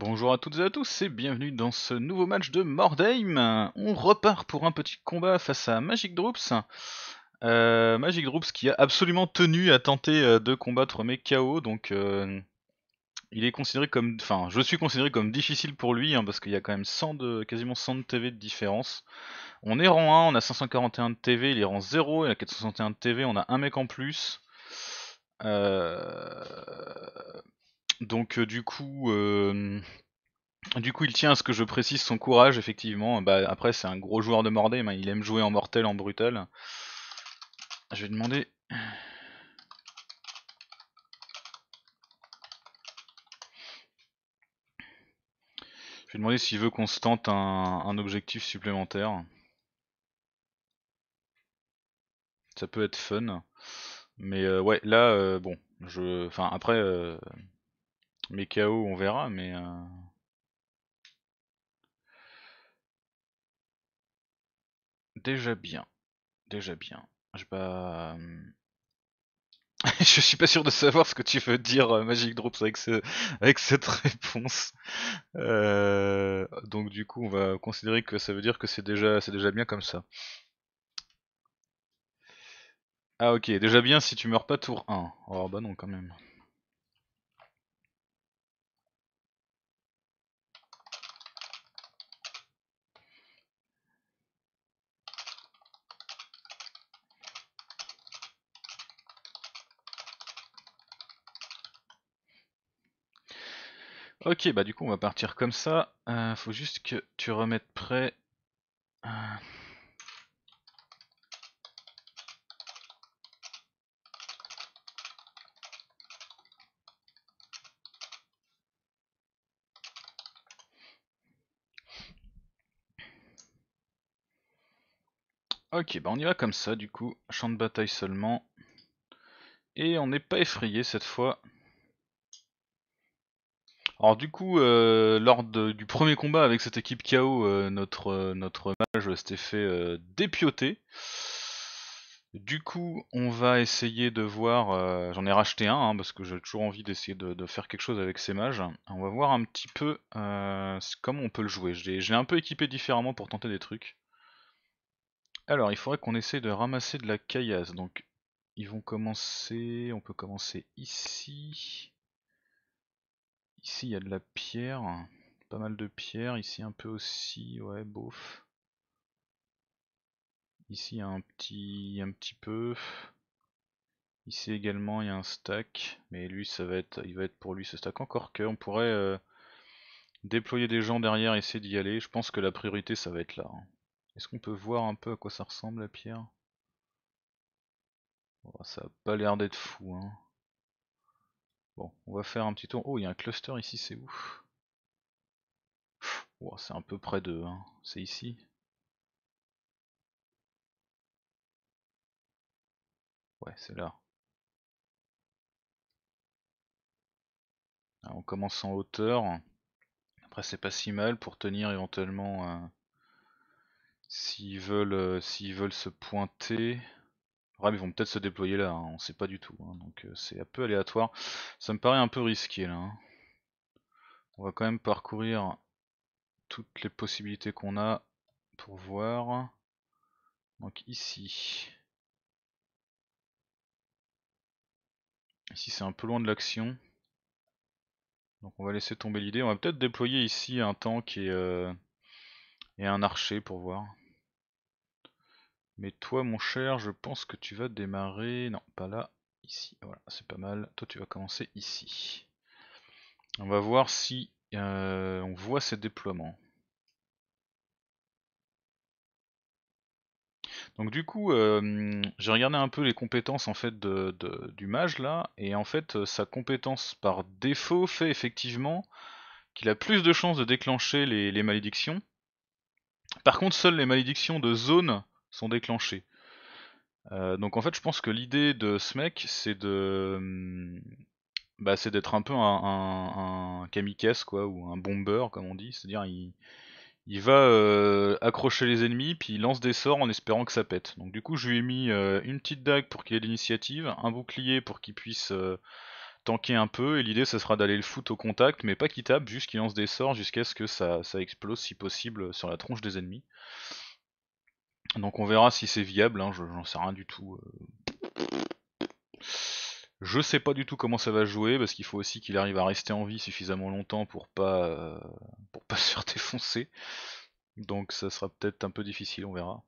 Bonjour à toutes et à tous et bienvenue dans ce nouveau match de Mordheim. On repart pour un petit combat face à Magic Droops. Euh, Magic Droops qui a absolument tenu à tenter euh, de combattre mes KO, donc euh, il est considéré comme, enfin, je suis considéré comme difficile pour lui hein, parce qu'il y a quand même 100 de, quasiment 100 de TV de différence. On est rang 1, on a 541 de TV, il est rang 0, il a 461 de TV, on a un mec en plus. Euh... Donc euh, du coup, euh, du coup, il tient à ce que je précise son courage. Effectivement, bah, après c'est un gros joueur de mordé, mais Il aime jouer en mortel, en brutal. Je vais demander. Je vais demander s'il veut qu'on se tente un, objectif supplémentaire. Ça peut être fun. Mais euh, ouais, là, bon, je, enfin après, mais KO, on verra, mais. Euh déjà bien. Déjà bien. Je pas. je suis pas sûr de savoir ce que tu veux dire, euh, Magic Drops, avec, avec cette réponse. Euh, donc du coup, on va considérer que ça veut dire que c'est déjà, c'est déjà bien comme ça. Ah ok, déjà bien si tu meurs pas tour 1. Oh bah non quand même. Ok, bah du coup on va partir comme ça. Euh, faut juste que tu remettes prêt. Euh, ok, bah on y va comme ça du coup. Champ de bataille seulement. Et on n'est pas effrayé cette fois. Alors du coup, euh, lors du premier combat avec cette équipe KO, euh, notre, euh, notre mage s'était fait dépioter. Du coup, on va essayer de voir, j'en ai racheté un, hein, parce que j'ai toujours envie d'essayer de, faire quelque chose avec ces mages. On va voir un petit peu comment on peut le jouer. je J'ai un peu équipé différemment pour tenter des trucs. Alors, il faudrait qu'on essaye de ramasser de la caillasse. Donc, ils vont commencer, on peut commencer ici. Ici, il y a de la pierre. Pas mal de pierre. Ici, un peu aussi. Ouais, bof. Ici, il y a un petit, un petit peu. Ici également, il y a un stack. Mais lui, ça va être, il va être pour lui ce stack. Encore que, on pourrait euh, déployer des gens derrière, et essayer d'y aller. Je pense que la priorité, ça va être là. Hein. Est-ce qu'on peut voir un peu à quoi ça ressemble la pierre oh, Ça a pas l'air d'être fou. Hein on va faire un petit tour. Oh, il y a un cluster ici, c'est où C'est un peu près de... Hein. C'est ici Ouais, c'est là. on commence en hauteur. Après, c'est pas si mal pour tenir éventuellement... Euh, euh, s'ils veulent se pointer ils vont peut-être se déployer là, on hein. on sait pas du tout. Hein. donc euh, c'est un peu aléatoire. Ça me paraît un peu risqué là. Hein. On va quand même parcourir toutes les possibilités qu'on a pour voir. Donc ici. Ici c'est un peu loin de l'action. Donc on va laisser tomber l'idée. On va peut-être déployer ici un tank et euh, un archer pour voir. Mais toi, mon cher, je pense que tu vas démarrer... Non, pas là, ici. Voilà, c'est pas mal. Toi, tu vas commencer ici. On va voir si euh, on voit ces déploiements. Donc du coup, euh, j'ai regardé un peu les compétences en fait du mage là, et en fait euh, sa compétence par défaut fait effectivement qu'il a plus de chances de déclencher les, malédictions. Par contre, seules les malédictions de zone sont déclenchés. Euh, donc en fait, je pense que l'idée de ce mec, c'est de, hum, bah, c'est d'être un peu un, un, kamikaze quoi, ou un bomber comme on dit, c'est-à-dire il, va euh, accrocher les ennemis, puis il lance des sorts en espérant que ça pète. Donc du coup, je lui ai mis euh, une petite dague pour qu'il ait l'initiative, un bouclier pour qu'il puisse tanker un peu, et l'idée ce sera d'aller le foutre au contact, mais pas qu'il tape, juste qu'il lance des sorts jusqu'à ce que ça, ça explose si possible sur la tronche des ennemis. Donc on verra si c'est viable, hein, j'en sais rien du tout. Euh. Je sais pas du tout comment ça va jouer, parce qu'il faut aussi qu'il arrive à rester en vie suffisamment longtemps pour pas, euh, pour pas se faire défoncer. Donc ça sera peut-être un peu difficile, on verra.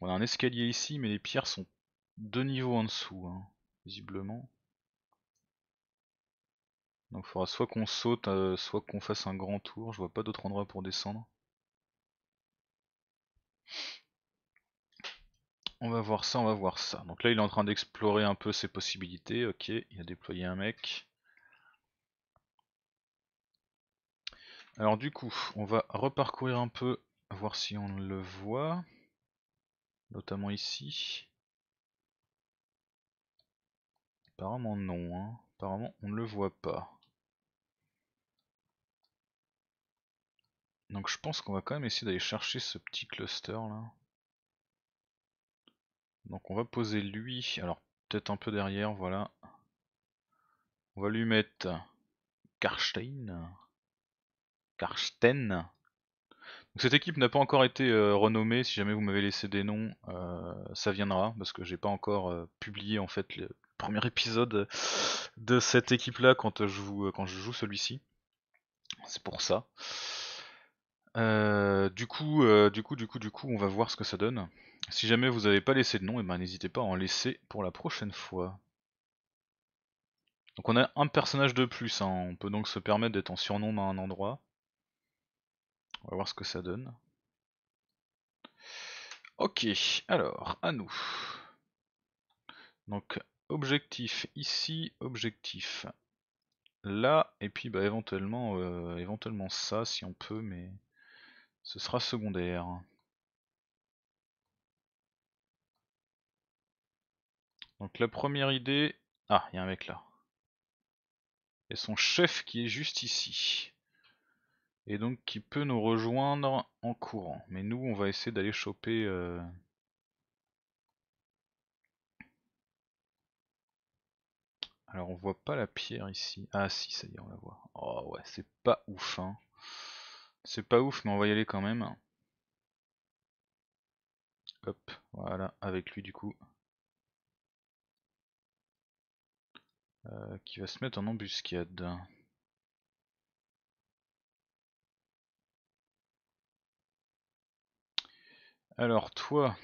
On a un escalier ici, mais les pierres sont deux niveaux en dessous, hein, visiblement. Donc il faudra soit qu'on saute, euh, soit qu'on fasse un grand tour, je vois pas d'autre endroit pour descendre. On va voir ça, on va voir ça. Donc là, il est en train d'explorer un peu ses possibilités. Ok, il a déployé un mec. Alors du coup, on va reparcourir un peu, voir si on le voit. Notamment ici. Apparemment non, hein. apparemment on ne le voit pas. Donc je pense qu'on va quand même essayer d'aller chercher ce petit cluster là. Donc on va poser lui, alors peut-être un peu derrière, voilà. On va lui mettre Karstein. Karstein. Donc cette équipe n'a pas encore été euh, renommée, si jamais vous m'avez laissé des noms, euh, ça viendra, parce que j'ai pas encore euh, publié en fait le premier épisode de cette équipe là quand je, quand je joue celui-ci. C'est pour ça. Euh, du coup, euh, du coup, du coup, du coup, on va voir ce que ça donne. Si jamais vous n'avez pas laissé de nom, et eh ben, n'hésitez pas à en laisser pour la prochaine fois. Donc on a un personnage de plus, hein. on peut donc se permettre d'être en surnom à un endroit. On va voir ce que ça donne. Ok, alors, à nous. Donc, objectif ici, objectif là, et puis bah, éventuellement, euh, éventuellement ça si on peut, mais... Ce sera secondaire. Donc la première idée... Ah, il y a un mec là. Et son chef qui est juste ici. Et donc qui peut nous rejoindre en courant. Mais nous, on va essayer d'aller choper... Euh, Alors on voit pas la pierre ici. Ah si, ça y est, on la voit. Oh ouais, c'est pas ouf. Hein. C'est pas ouf, mais on va y aller quand même. Hop, voilà, avec lui du coup. Euh, qui va se mettre en embuscade. Alors toi...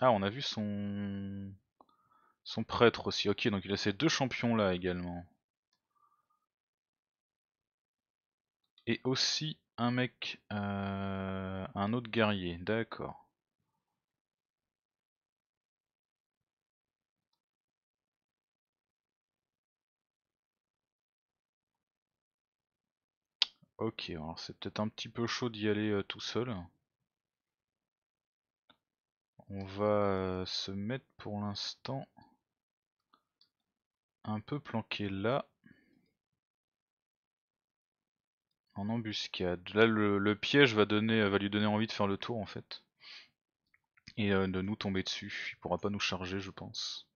Ah, on a vu son... Son prêtre aussi, ok, donc il a ces deux champions là également. Et aussi un mec, euh, un autre guerrier, d'accord. Ok, alors c'est peut-être un petit peu chaud d'y aller euh, tout seul. On va euh, se mettre pour l'instant un peu planqué là. En embuscade. Là, le, piège va, donner, va lui donner envie de faire le tour en fait. Et euh, de nous tomber dessus. Il pourra pas nous charger, je pense.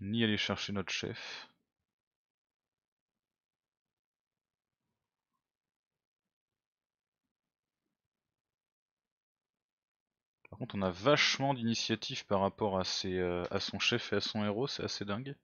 Ni aller chercher notre chef. Par contre, on a vachement d'initiative par rapport à, euh, à son chef et à son héros, c'est assez dingue.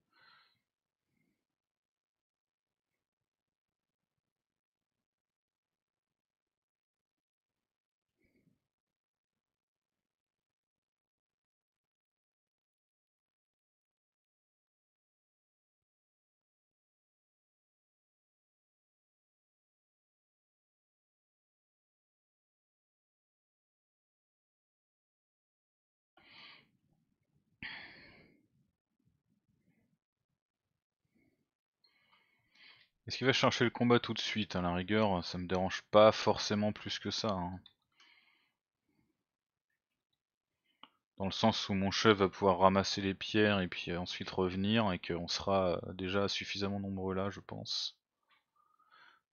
Est-ce qu'il va chercher le combat tout de suite À la rigueur, ça me dérange pas forcément plus que ça. Hein. Dans le sens où mon chef va pouvoir ramasser les pierres et puis ensuite revenir et qu'on sera déjà suffisamment nombreux là, je pense.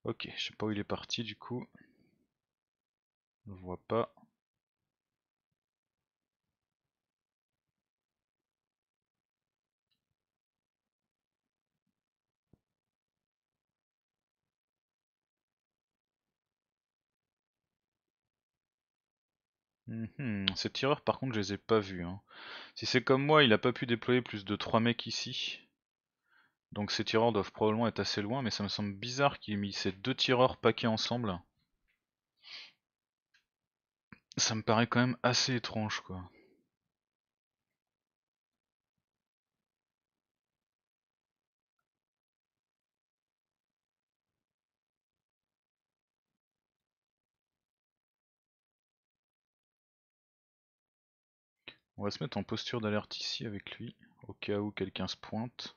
Ok, je sais pas où il est parti du coup. Je vois pas. Mhm. Ces tireurs, par contre, je les ai pas vus. Hein. Si c'est comme moi, il a pas pu déployer plus de 3 mecs ici. Donc ces tireurs doivent probablement être assez loin, mais ça me semble bizarre qu'il ait mis ces deux tireurs paquets ensemble. Ça me paraît quand même assez étrange, quoi. On va se mettre en posture d'alerte ici avec lui, au cas où quelqu'un se pointe.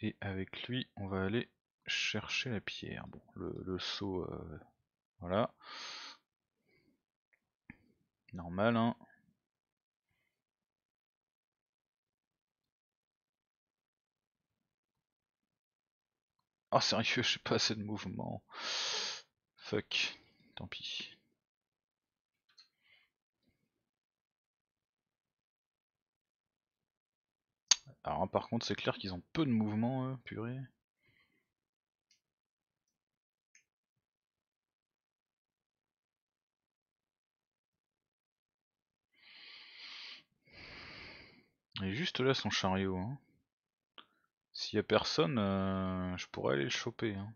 Et avec lui, on va aller chercher la pierre. Bon, le, saut, euh, voilà. Normal, hein. oh, sérieux, j'ai pas assez de mouvement. Fuck, tant pis. Alors par contre c'est clair qu'ils ont peu de mouvement, eux, purée. Et juste là son chariot. Hein. S'il y a personne, euh, je pourrais aller le choper. Hein.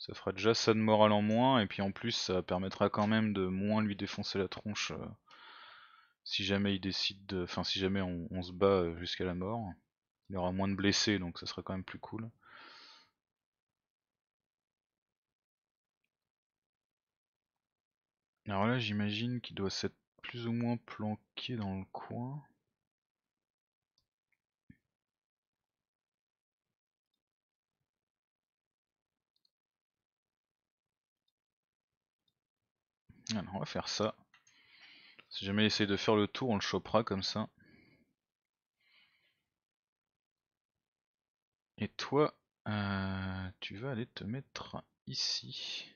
Ça fera déjà ça de morale en moins, et puis en plus ça permettra quand même de moins lui défoncer la tronche. Euh si jamais il décide de. Enfin si jamais on, se bat euh, jusqu'à la mort. Il aura moins de blessés, donc ça sera quand même plus cool. Alors là, j'imagine qu'il doit s'être plus ou moins planqué dans le coin. Alors on va faire ça. Si jamais il essaye de faire le tour, on le chopera comme ça. Et toi, euh, tu vas aller te mettre ici.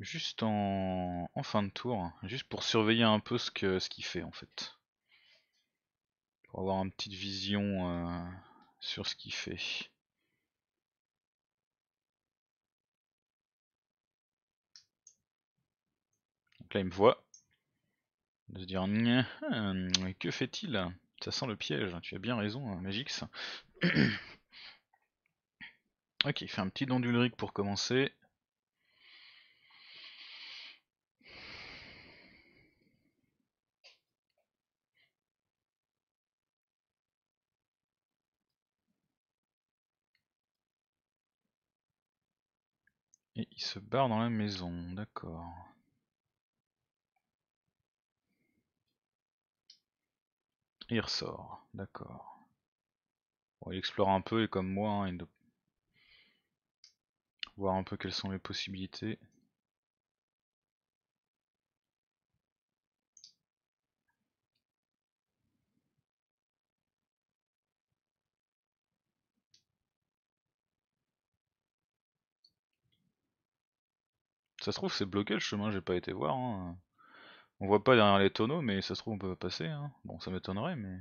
Juste en, fin de tour, juste pour surveiller un peu ce qu'il ce fait en fait. Pour avoir une petite vision euh, sur ce qu'il fait. là, il me voit. De se dire, hum, que fait-il Ça sent le piège, tu as bien raison, hein, Magix. ok, il fait un petit don pour commencer. Et il se barre dans la maison, d'accord. Il ressort, d'accord. On il explore un peu et comme moi, hein, voir un peu quelles sont les possibilités. Ça se trouve c'est bloqué le chemin, j'ai pas été voir. Hein. On voit pas derrière les tonneaux, mais ça se trouve on peut passer. Hein. Bon, ça m'étonnerait, mais...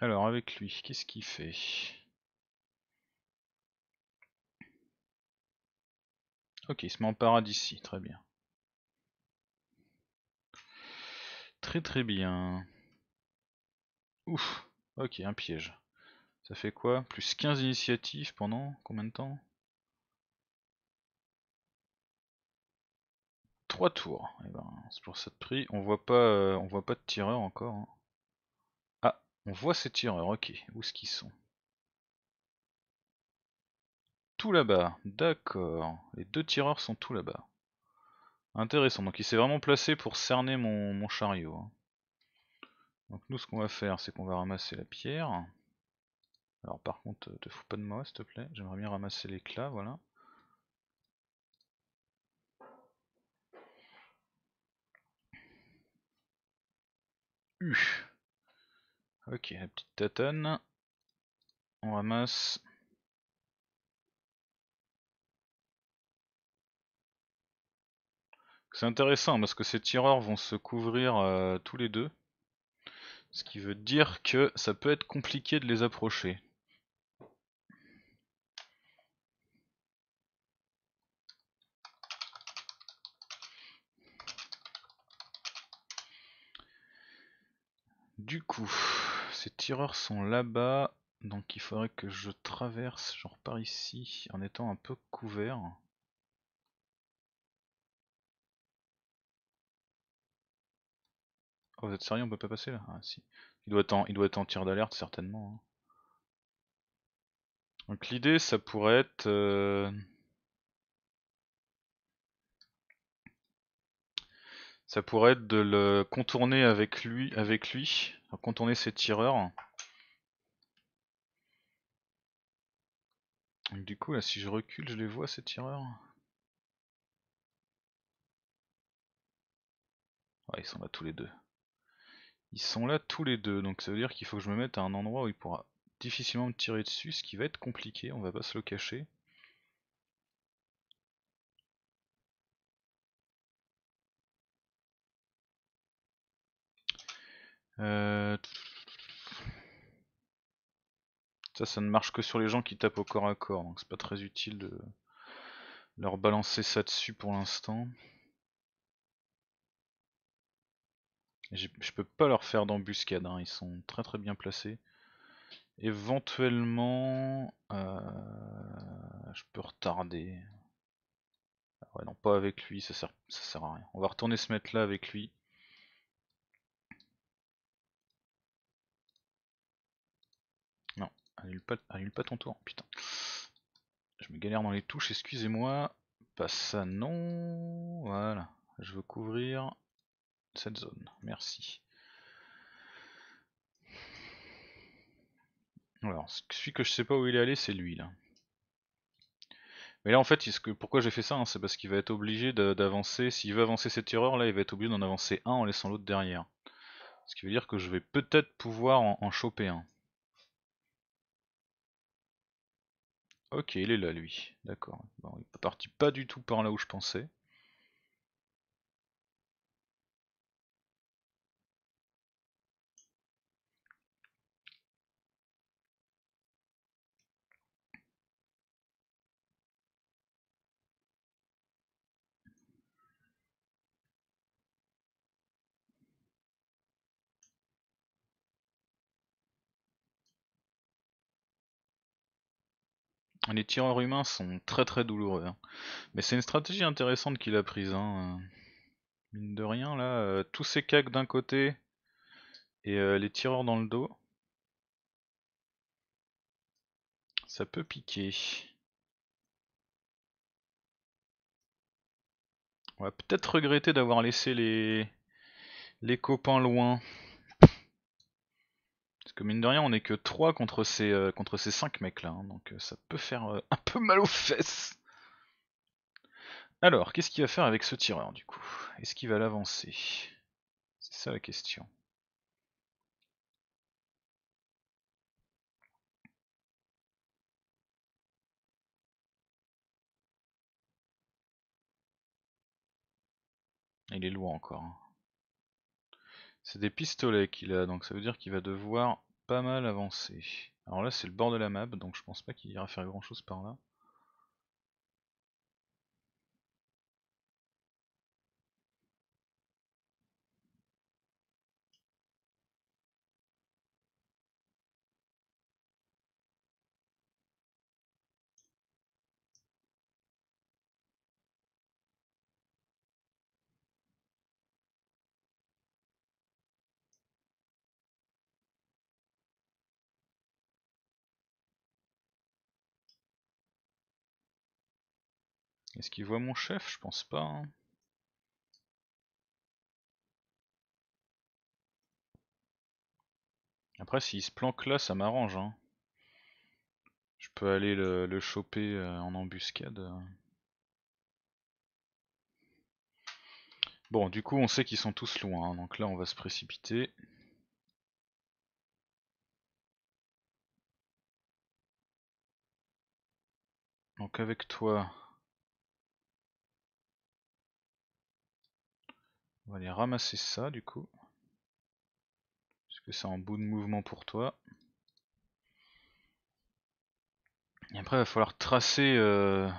Alors, avec lui, qu'est-ce qu'il fait Ok, il se met en parade ici, très bien. Très très bien. Ouf, ok, un piège. Ça fait quoi Plus 15 initiatives pendant combien de temps 3 tours. Eh ben, c'est pour ça de prix. On voit pas, euh, on voit pas de tireurs encore. Hein. Ah, on voit ces tireurs. Ok, où est-ce qu'ils sont Tout là-bas. D'accord. Les deux tireurs sont tout là-bas. Intéressant. Donc il s'est vraiment placé pour cerner mon, chariot. Hein. Donc nous, ce qu'on va faire, c'est qu'on va ramasser la pierre. Alors par contre, euh, te fous pas de moi, s'il te plaît. J'aimerais bien ramasser l'éclat, voilà. Ok, la petite tatane. On ramasse. C'est intéressant parce que ces tireurs vont se couvrir euh, tous les deux. Ce qui veut dire que ça peut être compliqué de les approcher. Du coup, ces tireurs sont là-bas, donc il faudrait que je traverse genre par ici en étant un peu couvert. Oh, vous êtes sérieux, on peut pas passer là Ah si. Il doit être en, tir d'alerte certainement. Hein. Donc l'idée ça pourrait être... Euh, Ça pourrait être de le contourner avec lui, avec lui, contourner ses tireurs. du coup, là, si je recule, je les vois ces tireurs. Ah, ils sont là tous les deux. Ils sont là tous les deux, donc ça veut dire qu'il faut que je me mette à un endroit où il pourra difficilement me tirer dessus, ce qui va être compliqué, on va pas se le cacher. Euh, ça, ça ne marche que sur les gens qui tapent au corps à corps, donc c'est pas très utile de leur balancer ça dessus pour l'instant. Je peux pas leur faire d'embuscade, hein, ils sont très très bien placés. Éventuellement, euh, je peux retarder. Ah ouais, non, pas avec lui, ça sert, ça sert à rien. On va retourner se mettre là avec lui. annule pas, ton tour, putain. Je me galère dans les touches, excusez-moi. Pas ça, non. Voilà, je veux couvrir cette zone, merci. Alors, celui que je sais pas où il est allé, c'est lui là. Mais là en fait, pourquoi j'ai fait ça, hein, c'est parce qu'il va être obligé d'avancer, s'il veut avancer cette erreur là, il va être obligé d'en avancer un en laissant l'autre derrière. Ce qui veut dire que je vais peut-être pouvoir en choper un. Ok, il est là lui. D'accord. Bon, il ne parti pas du tout par là où je pensais. Les tireurs humains sont très très douloureux. Hein. Mais c'est une stratégie intéressante qu'il a prise. Hein, euh. Mine de rien, là, euh, tous ces cacs d'un côté et euh, les tireurs dans le dos. Ça peut piquer. On va peut-être regretter d'avoir laissé les... les copains loin mine de rien, on est que 3 contre ces, euh, contre ces 5 mecs là, hein, donc euh, ça peut faire euh, un peu mal aux fesses. Alors, qu'est-ce qu'il va faire avec ce tireur du coup Est-ce qu'il va l'avancer C'est ça la question. Il est loin encore. Hein. C'est des pistolets qu'il a, donc ça veut dire qu'il va devoir pas mal avancé. Alors là c'est le bord de la map, donc je pense pas qu'il ira faire grand chose par là. Est-ce qu'il voit mon chef Je pense pas. Hein. Après, s'il se planque là, ça m'arrange. Hein. Je peux aller le, choper euh, en embuscade. Euh. Bon, du coup, on sait qu'ils sont tous loin, hein, donc là, on va se précipiter. Donc avec toi, On va aller ramasser ça du coup. Parce que c'est en bout de mouvement pour toi. Et après, il va falloir tracer, euh,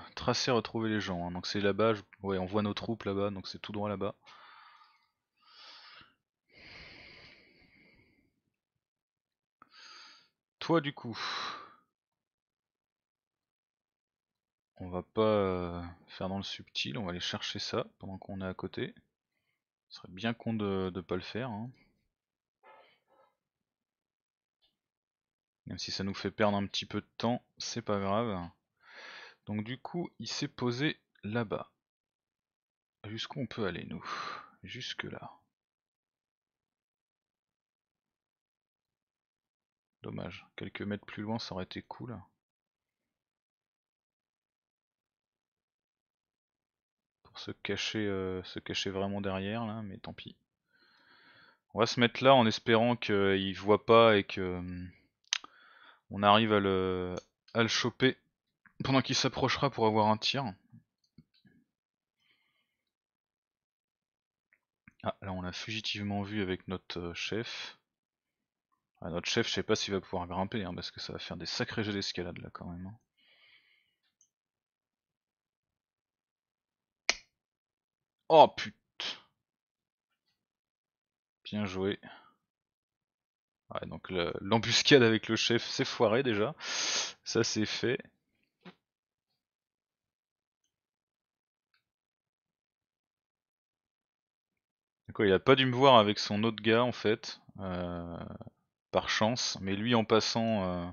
retrouver les gens. Hein. Donc c'est là-bas, on voit nos troupes là-bas, donc c'est tout droit là-bas. Toi du coup, on va pas euh, faire dans le subtil, on va aller chercher ça pendant qu'on est à côté. Ce serait bien con de ne pas le faire. Hein. Même si ça nous fait perdre un petit peu de temps, c'est pas grave. Donc du coup, il s'est posé là-bas. Jusqu'où on peut aller, nous Jusque là. Dommage. Quelques mètres plus loin, ça aurait été cool. se cacher, euh, se cacher vraiment derrière là, mais tant pis. On va se mettre là en espérant qu'il voit pas et que hum, on arrive à le, à choper pendant qu'il s'approchera pour avoir un tir. Ah, là on l'a fugitivement vu avec notre euh, chef. Ah, notre chef, je sais pas s'il va pouvoir grimper, hein, parce que ça va faire des sacrés jets d'escalade là quand même. Hein. Oh putain. Bien joué. donc l'embuscade avec le chef, s'est foiré déjà. Ça c'est fait. il a pas dû me voir avec son autre gars en fait, euh, par chance. Mais lui en passant, euh,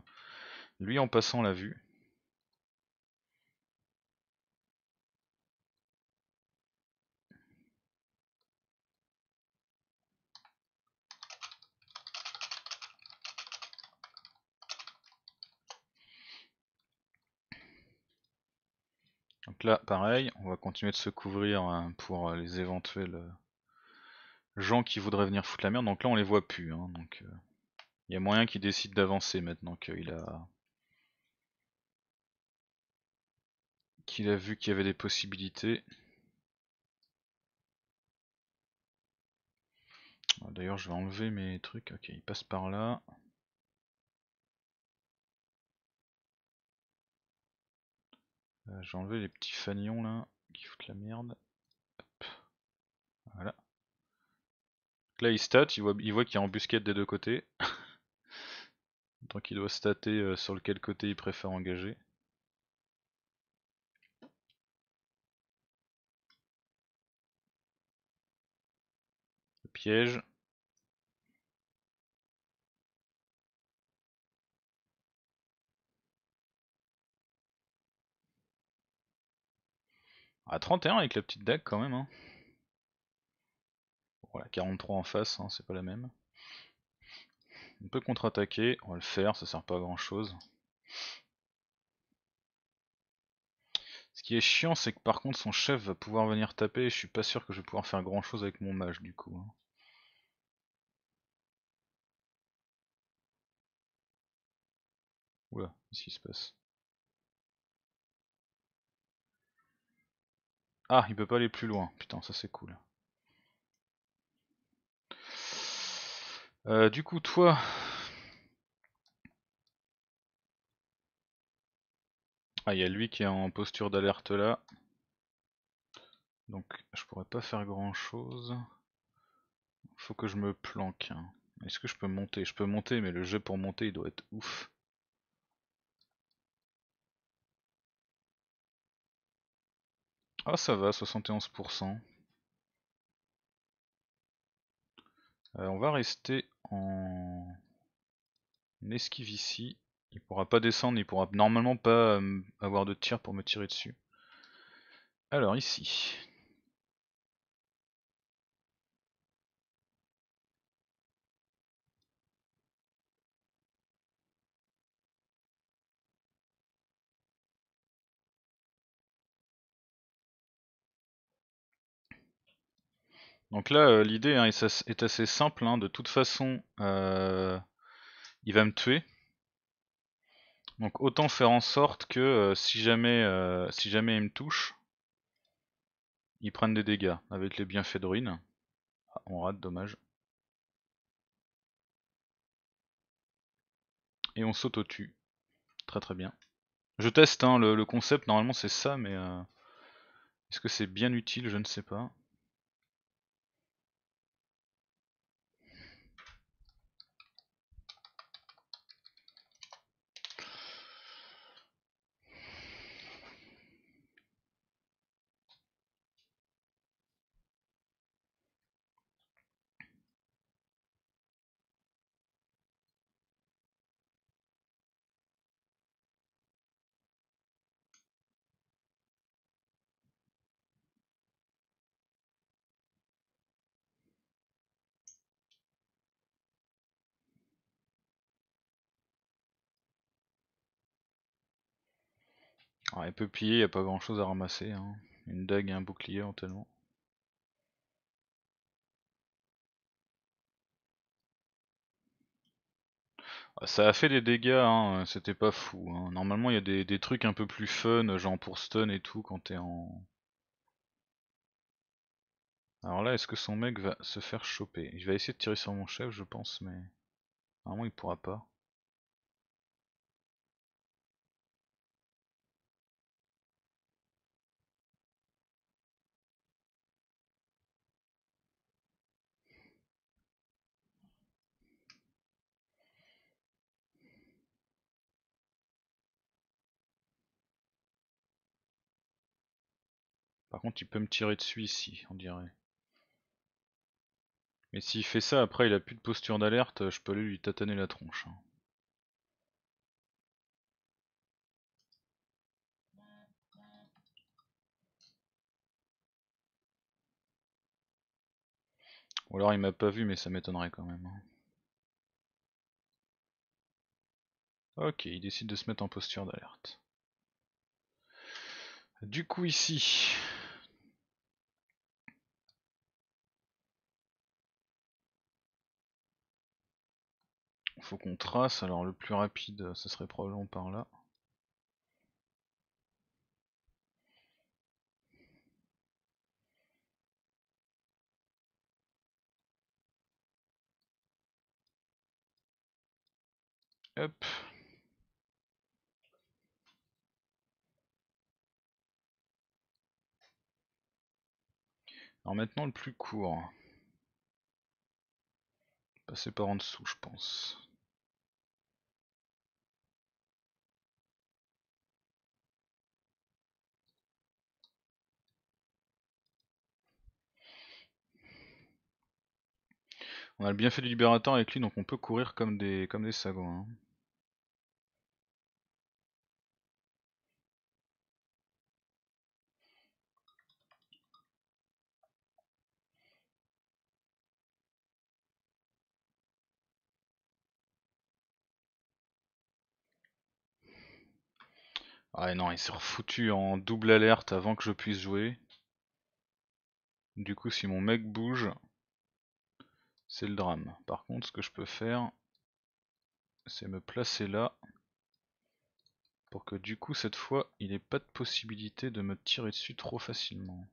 lui en passant l'a vue Donc là, pareil, on va continuer de se couvrir hein, pour euh, les éventuels euh, gens qui voudraient venir foutre la merde. Donc là, on les voit plus. Hein. donc euh, il y a moyen qu'il décide d'avancer maintenant qu'il a qu'il a vu qu'il y avait des possibilités. D'ailleurs, je vais enlever mes trucs. Ok, il passe par là. Euh, je les petits fanions là, qui foutent la merde. Voilà. Là il stat, il voit, qu'il y a embuscade des deux côtés. Donc il doit stater euh, sur lequel côté il préfère engager. Le piège. À 31 avec la petite dague quand même. Voilà, hein. 43 en face, hein, c'est pas la même. On peut contre-attaquer, on va le faire, ça sert pas à grand chose. Ce qui est chiant, c'est que par contre son chef va pouvoir venir taper et je suis pas sûr que je vais pouvoir faire grand chose avec mon mage du coup. Hein. Oula, qu'est-ce qui se passe Ah, il peut pas aller plus loin. Putain, ça c'est cool. Euh, du coup, toi... Ah, il y a lui qui est en posture d'alerte là. Donc, je pourrais pas faire grand-chose. Faut que je me planque. Hein. Est-ce que je peux monter Je peux monter, mais le jeu pour monter, il doit être ouf. Ah ça va, 71%. Euh, on va rester en esquive ici. Il pourra pas descendre, il pourra normalement pas euh, avoir de tir pour me tirer dessus. Alors ici, Donc là, euh, l'idée hein, est assez simple. Hein. de toute façon, euh, il va me tuer. Donc autant faire en sorte que euh, si, jamais, si jamais il me touche, il prenne des dégâts avec les bienfaits de ruine. Ah, on rate, dommage. Et on s'auto-tue. Très très bien. Je teste hein, le, concept, normalement c'est ça, mais est-ce que c'est bien utile Je ne sais pas. peut plier il y a pas grand chose à ramasser. Hein. Une dague et un bouclier en tellement. Ah, ça a fait des dégâts, hein. c'était pas fou. Hein. Normalement, il y a des, trucs un peu plus fun, genre pour stun et tout, quand t'es en. Alors là, est-ce que son mec va se faire choper Il va essayer de tirer sur mon chef, je pense, mais. Normalement, il pourra pas. Par contre, il peut me tirer dessus ici, on dirait. Mais s'il fait ça, après il a plus de posture d'alerte, je peux aller lui tataner la tronche. Hein. Ou alors il m'a pas vu, mais ça m'étonnerait quand même. Hein. Ok, il décide de se mettre en posture d'alerte. Du coup ici, faut qu'on trace, alors le plus rapide euh, ce serait probablement par là. Hop. Alors maintenant le plus court. Passer par en dessous je pense. On a le bienfait du libérateur avec lui, donc on peut courir comme des, comme des sagots. Hein. Ah non, il s'est refoutu en double alerte avant que je puisse jouer. Du coup, si mon mec bouge, c'est le drame. Par contre, ce que je peux faire, c'est me placer là. Pour que du coup, cette fois, il n'ait pas de possibilité de me tirer dessus trop facilement.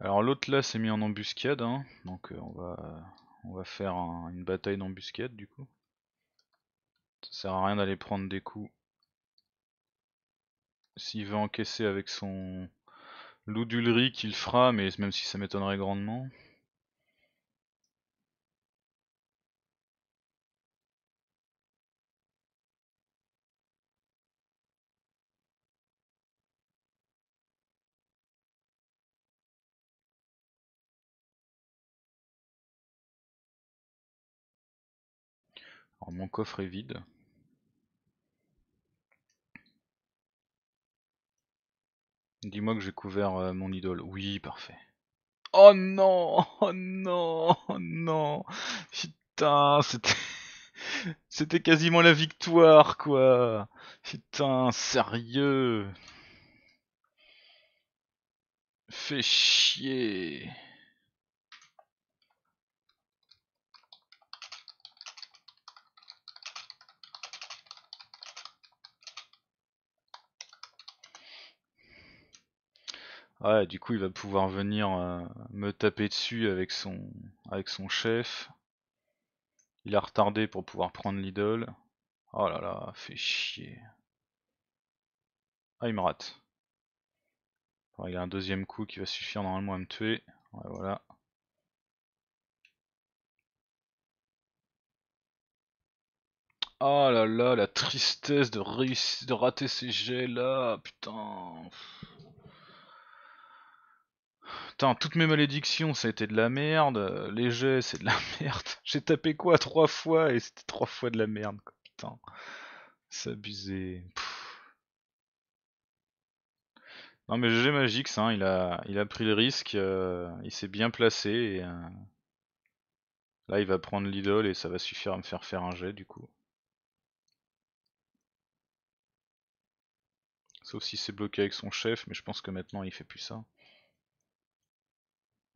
Alors l'autre là s'est mis en embuscade, hein. donc euh, on, va, on va faire une bataille d'embuscade du coup. Ça sert à rien d'aller prendre des coups s'il veut encaisser avec son loup qu'il fera, mais même si ça m'étonnerait grandement. Alors mon coffre est vide. Dis-moi que j'ai couvert euh, mon idole. Oui, parfait. Oh non Oh non Oh non Putain, c'était... c'était quasiment la victoire, quoi Putain, sérieux Fais chier Ouais, du coup, il va pouvoir venir euh, me taper dessus avec son, avec son chef. Il a retardé pour pouvoir prendre l'idole. Oh là là, fait chier. Ah, il me rate. il a un deuxième coup qui va suffire normalement à me tuer. Ouais, voilà. Oh là là, la tristesse de, réussir, de rater ces jets là, putain. Putain, toutes mes malédictions, ça a été de la merde. Euh, les jets, c'est de la merde. J'ai tapé quoi trois fois et c'était trois fois de la merde. Quoi. Putain, s'abuser. Non mais GG Magix, hein, il, a, il a pris le risque, euh, il s'est bien placé et euh, là il va prendre l'idole et ça va suffire à me faire faire un jet du coup. Sauf si c'est bloqué avec son chef, mais je pense que maintenant il fait plus ça.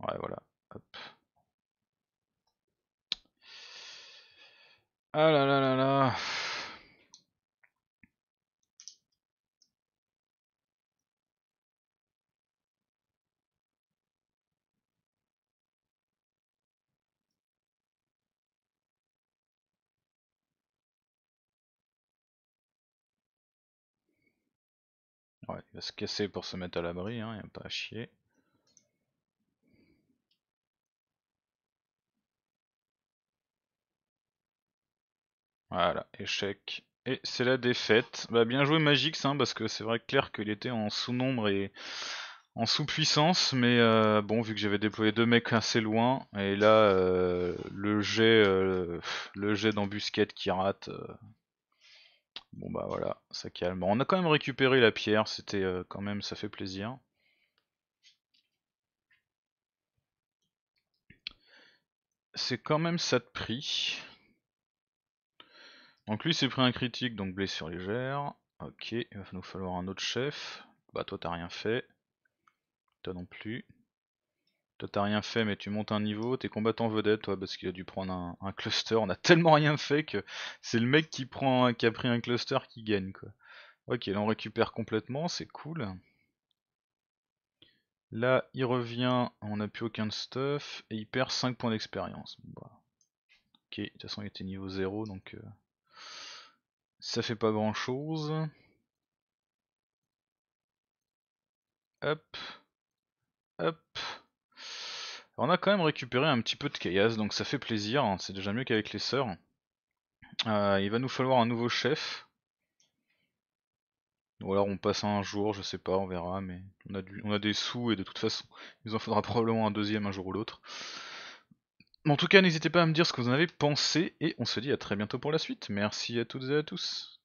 Ouais, voilà. Hop. Ah là là là là. Ouais, il va se casser pour se mettre à l'abri, hein, il a pas à chier. Voilà, échec. Et c'est la défaite. Bah, bien joué Magix, hein, parce que c'est vrai clair qu'il était en sous-nombre et en sous-puissance, mais euh, bon, vu que j'avais déployé deux mecs assez loin, et là, euh, le jet, euh, le jet d'embusquette qui rate, bon bah voilà, ça calme. On a quand même récupéré la pierre, c'était quand même, ça fait plaisir. C'est quand même ça de prix. Donc lui s'est pris un critique, donc blessure légère. Ok, il va nous falloir un autre chef. Bah toi t'as rien fait. Toi non plus. Toi t'as rien fait mais tu montes un niveau, t'es combattant vedette toi parce qu'il a dû prendre un, cluster, on a tellement rien fait que c'est le mec qui prend qui a pris un cluster qui gagne quoi. Ok là on récupère complètement, c'est cool. Là il revient, on n'a plus aucun stuff et il perd 5 points d'expérience. Bah. Ok, de toute façon il était niveau 0 donc euh, ça fait pas grand chose. Hop. Hop. on a quand même récupéré un petit peu de caillasse, donc ça fait plaisir. Hein. C'est déjà mieux qu'avec les sœurs. Euh, il va nous falloir un nouveau chef. Ou alors on passe un jour, je sais pas, on verra, mais on a, on a des sous et de toute façon, il nous en faudra probablement un deuxième un jour ou l'autre. En tout cas, n'hésitez pas à me dire ce que vous en avez pensé et on se dit à très bientôt pour la suite. Merci à toutes et à tous.